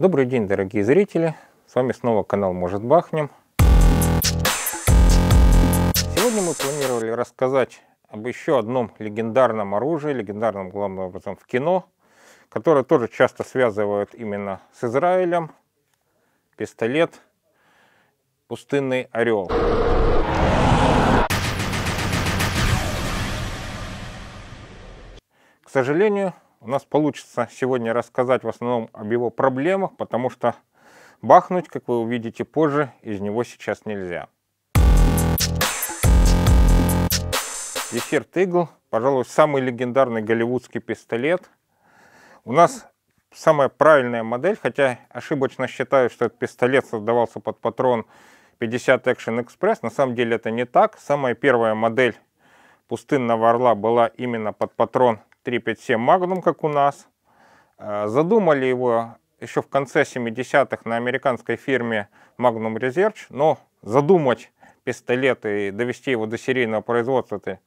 Добрый день, дорогие зрители! С вами снова канал Может Бахнем. Сегодня мы планировали рассказать об еще одном легендарном оружии, легендарном главным образом в кино, которое тоже часто связывают именно с Израилем. Пистолет «Пустынный орел». К сожалению, у нас получится сегодня рассказать в основном об его проблемах, потому что бахнуть, как вы увидите позже, из него сейчас нельзя. Десерт Игл, пожалуй, самый легендарный голливудский пистолет. У нас самая правильная модель, хотя ошибочно считаю, что этот пистолет создавался под патрон 50 Action Express. На самом деле это не так. Самая первая модель пустынного орла была именно под патрон 357 Magnum, как у нас. Э, задумали его еще в конце 70-х на американской фирме Magnum Research, но задумать пистолет и довести его до серийного производства, это,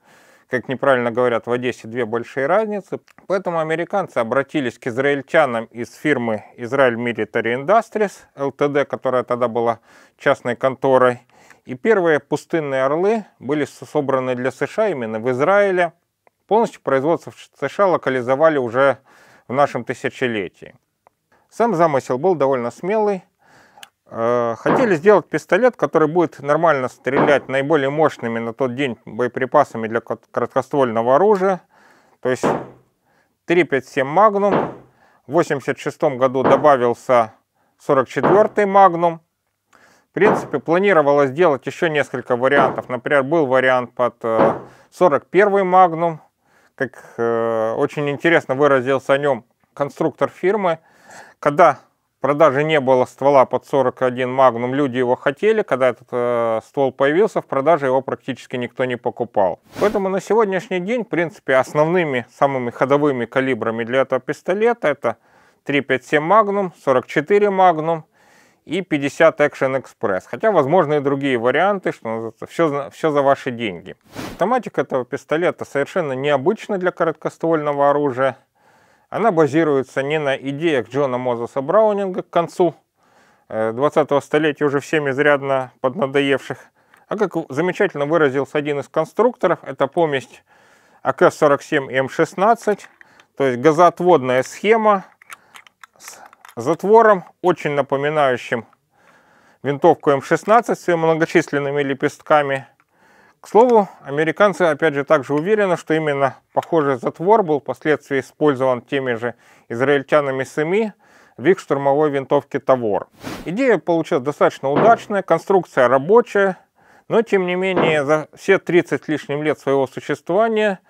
как неправильно говорят, в Одессе две большие разницы. Поэтому американцы обратились к израильтянам из фирмы Israel Military Industries, ЛТД, которая тогда была частной конторой. И первые пустынные орлы были собраны для США именно в Израиле. Полностью производство в США локализовали уже в нашем тысячелетии. Сам замысел был довольно смелый. Э, хотели сделать пистолет, который будет нормально стрелять наиболее мощными на тот день боеприпасами для краткоствольного оружия. То есть 357 Magnum. В 1986 году добавился 44 Magnum. В принципе, планировалось сделать еще несколько вариантов. Например, был вариант под 41 э, Magnum как э, очень интересно выразился о нем конструктор фирмы, когда продажи не было ствола под 41 Магнум, люди его хотели, когда этот э, ствол появился, в продаже его практически никто не покупал. Поэтому на сегодняшний день, в принципе, основными, самыми ходовыми калибрами для этого пистолета это 3,57 магнум, 44 магнум и 50 Action Express. Хотя, возможно, и другие варианты, что называется, все, все за ваши деньги. Автоматика этого пистолета совершенно необычна для короткоствольного оружия. Она базируется не на идеях Джона Мозеса Браунинга к концу 20-го э, столетия, уже всем изрядно поднадоевших, а как замечательно выразился один из конструкторов, это помесь АК-47М16, то есть газоотводная схема, затвором, очень напоминающим винтовку М16 с ее многочисленными лепестками. К слову, американцы опять же также уверены, что именно похожий затвор был впоследствии использован теми же израильтянами СМИ в их штурмовой винтовке Тавор. Идея получилась достаточно удачная, конструкция рабочая, но тем не менее за все 30 лишним лет своего существования –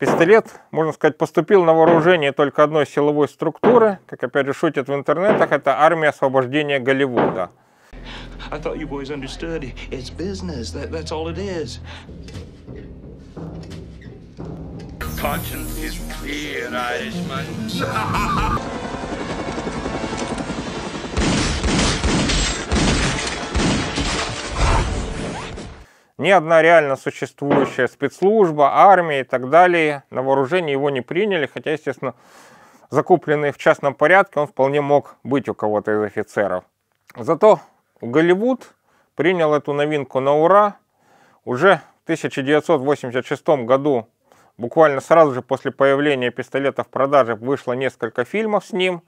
Пистолет, можно сказать, поступил на вооружение только одной силовой структуры, как опять же шутят в интернетах, это армия освобождения Голливуда. Conscience is clear, Irishman. ни одна реально существующая спецслужба, армия и так далее на вооружение его не приняли, хотя, естественно, закупленный в частном порядке он вполне мог быть у кого-то из офицеров. Зато Голливуд принял эту новинку на ура. Уже в 1986 году, буквально сразу же после появления пистолета в продаже, вышло несколько фильмов с ним.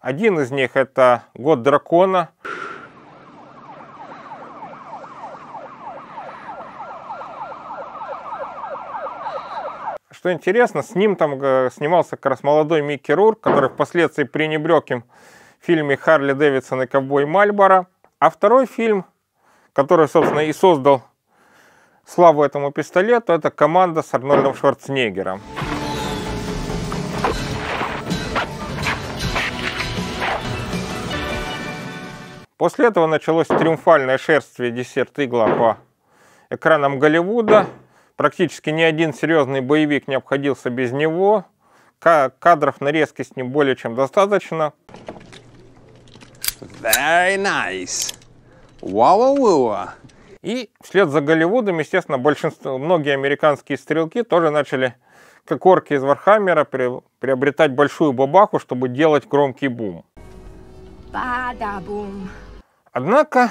Один из них это «Год дракона», Что интересно, с ним там э, снимался как раз молодой Микки Рур, который впоследствии пренебрег им в фильме «Харли Дэвидсон и ковбой Мальборо». А второй фильм, который, собственно, и создал славу этому пистолету, это «Команда» с Арнольдом Шварценеггером. После этого началось триумфальное шерствие десерт-игла по экранам Голливуда – Практически ни один серьезный боевик не обходился без него. Кадров нарезки с ним более чем достаточно. Very nice. Wow, wow, wow. И вслед за Голливудом, естественно, большинство, многие американские стрелки тоже начали, как орки из Вархаммера, приобретать большую бабаху, чтобы делать громкий бум. Однако,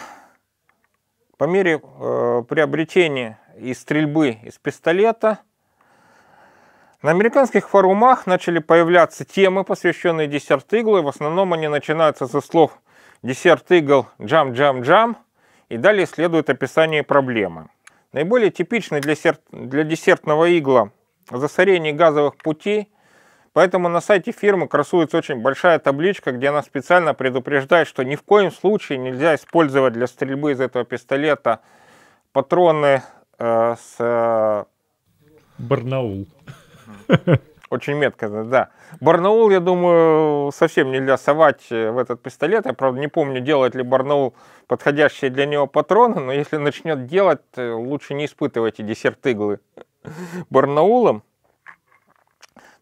по мере э, приобретения из стрельбы из пистолета. На американских форумах начали появляться темы, посвященные десерт иглы. В основном они начинаются со слов «десерт игл джам джам джам» и далее следует описание проблемы. Наиболее типичный для, сер... для десертного игла засорение газовых путей, поэтому на сайте фирмы красуется очень большая табличка, где она специально предупреждает, что ни в коем случае нельзя использовать для стрельбы из этого пистолета патроны Э, с... Э, Барнаул. Очень метко, да. Барнаул, я думаю, совсем нельзя совать э, в этот пистолет. Я, правда, не помню, делает ли Барнаул подходящие для него патроны, но если начнет делать, лучше не испытывайте десерт-иглы Барнаулом.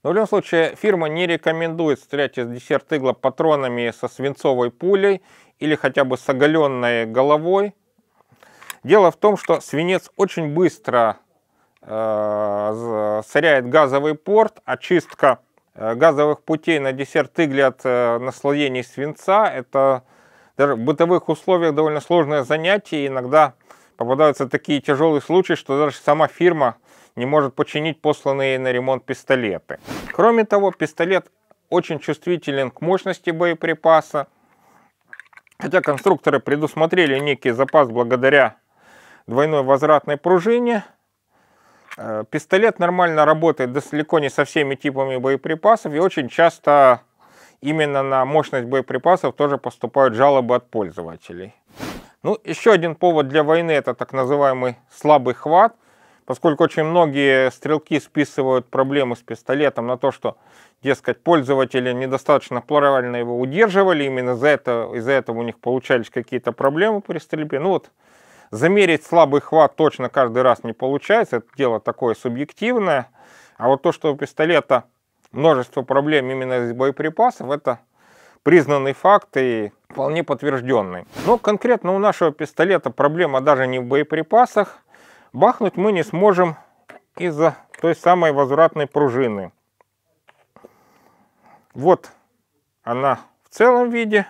Но в любом случае, фирма не рекомендует стрелять из десерт-игла патронами со свинцовой пулей или хотя бы с оголенной головой, Дело в том, что свинец очень быстро э, сыряет газовый порт, очистка э, газовых путей на десерт игли от э, наслоений свинца. Это даже в бытовых условиях довольно сложное занятие. Иногда попадаются такие тяжелые случаи, что даже сама фирма не может починить посланные на ремонт пистолеты. Кроме того, пистолет очень чувствителен к мощности боеприпаса. Хотя конструкторы предусмотрели некий запас благодаря двойное возвратное пружине. Э, пистолет нормально работает далеко не со всеми типами боеприпасов, и очень часто именно на мощность боеприпасов тоже поступают жалобы от пользователей. Ну, еще один повод для войны – это так называемый слабый хват, поскольку очень многие стрелки списывают проблемы с пистолетом на то, что, дескать, пользователи недостаточно плорально его удерживали, именно за это, из-за этого у них получались какие-то проблемы при стрельбе. Ну вот Замерить слабый хват точно каждый раз не получается, это дело такое субъективное. А вот то, что у пистолета множество проблем именно из боеприпасов, это признанный факт и вполне подтвержденный. Но конкретно у нашего пистолета проблема даже не в боеприпасах. Бахнуть мы не сможем из-за той самой возвратной пружины. Вот она в целом виде,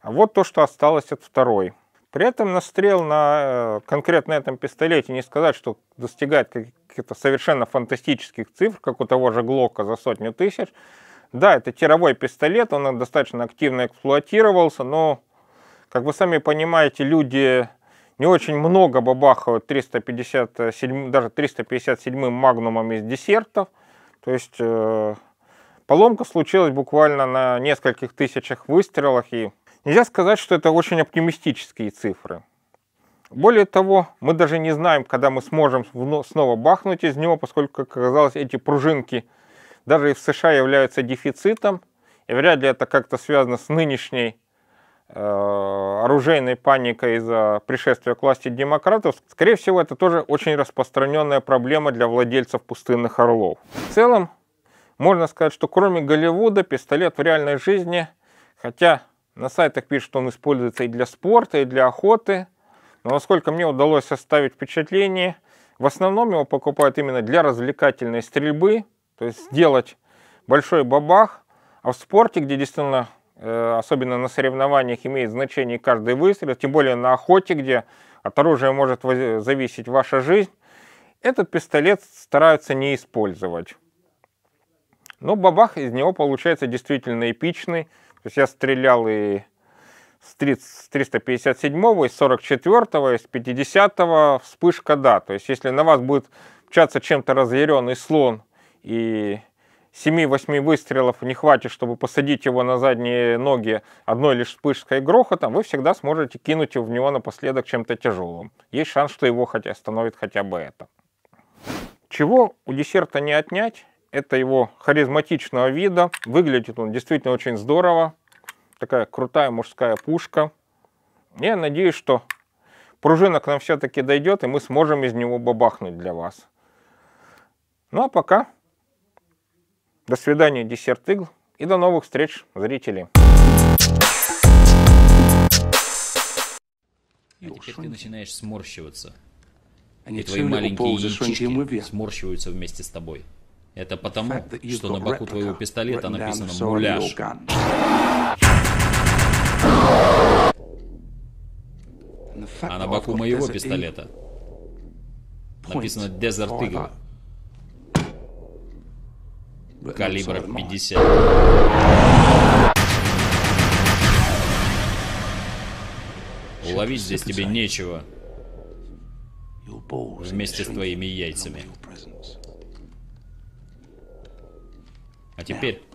а вот то, что осталось от второй. При этом настрел на э, конкретно этом пистолете не сказать, что достигает каких-то совершенно фантастических цифр, как у того же Глока за сотню тысяч. Да, это тировой пистолет, он достаточно активно эксплуатировался, но, как вы сами понимаете, люди не очень много бабахают 357, даже 357 магнумом из десертов. То есть э, поломка случилась буквально на нескольких тысячах выстрелах, и Нельзя сказать, что это очень оптимистические цифры. Более того, мы даже не знаем, когда мы сможем снова бахнуть из него, поскольку, как оказалось, эти пружинки даже и в США являются дефицитом, и вряд ли это как-то связано с нынешней э, оружейной паникой из-за пришествия к власти демократов. Скорее всего, это тоже очень распространенная проблема для владельцев пустынных орлов. В целом, можно сказать, что кроме Голливуда пистолет в реальной жизни, хотя на сайтах пишут, что он используется и для спорта, и для охоты. Но насколько мне удалось составить впечатление, в основном его покупают именно для развлекательной стрельбы, то есть сделать большой бабах. А в спорте, где действительно, э, особенно на соревнованиях, имеет значение каждый выстрел, тем более на охоте, где от оружия может зависеть ваша жизнь, этот пистолет стараются не использовать. Но бабах из него получается действительно эпичный. То есть я стрелял и с, 30, с 357 и с 44 и с 50 вспышка, да. То есть если на вас будет мчаться чем-то разъяренный слон и 7-8 выстрелов не хватит, чтобы посадить его на задние ноги одной лишь вспышкой грохотом, вы всегда сможете кинуть в него напоследок чем-то тяжелым. Есть шанс, что его хотя остановит хотя бы это. Чего у десерта не отнять, это его харизматичного вида. Выглядит он действительно очень здорово. Такая крутая мужская пушка. Я надеюсь, что пружина к нам все-таки дойдет, и мы сможем из него бабахнуть для вас. Ну а пока до свидания, десерт игл, и до новых встреч, зрители. А теперь ты начинаешь сморщиваться. А и твои а маленькие яички сморщиваются вместе с тобой. Это потому, что на боку твоего пистолета написано «муляж». А на боку моего пистолета написано «Desert Eagle». Калибра 50. Ловить здесь тебе нечего. Вместе с твоими яйцами. А теперь